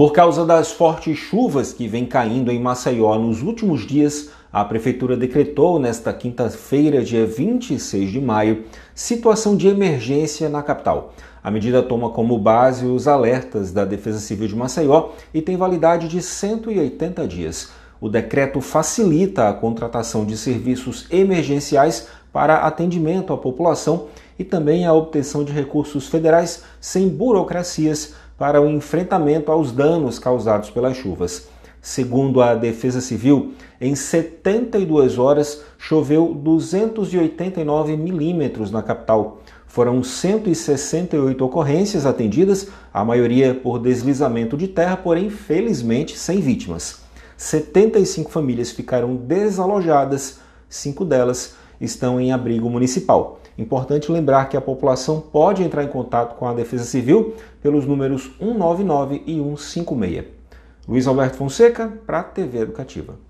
Por causa das fortes chuvas que vem caindo em Maceió nos últimos dias, a prefeitura decretou nesta quinta-feira, dia 26 de maio, situação de emergência na capital. A medida toma como base os alertas da Defesa Civil de Maceió e tem validade de 180 dias. O decreto facilita a contratação de serviços emergenciais para atendimento à população e também a obtenção de recursos federais sem burocracias para o enfrentamento aos danos causados pelas chuvas. Segundo a Defesa Civil, em 72 horas choveu 289 milímetros na capital. Foram 168 ocorrências atendidas, a maioria por deslizamento de terra, porém, felizmente, sem vítimas. 75 famílias ficaram desalojadas, cinco delas estão em abrigo municipal. Importante lembrar que a população pode entrar em contato com a Defesa Civil pelos números 199 e 156. Luiz Alberto Fonseca, para a TV Educativa.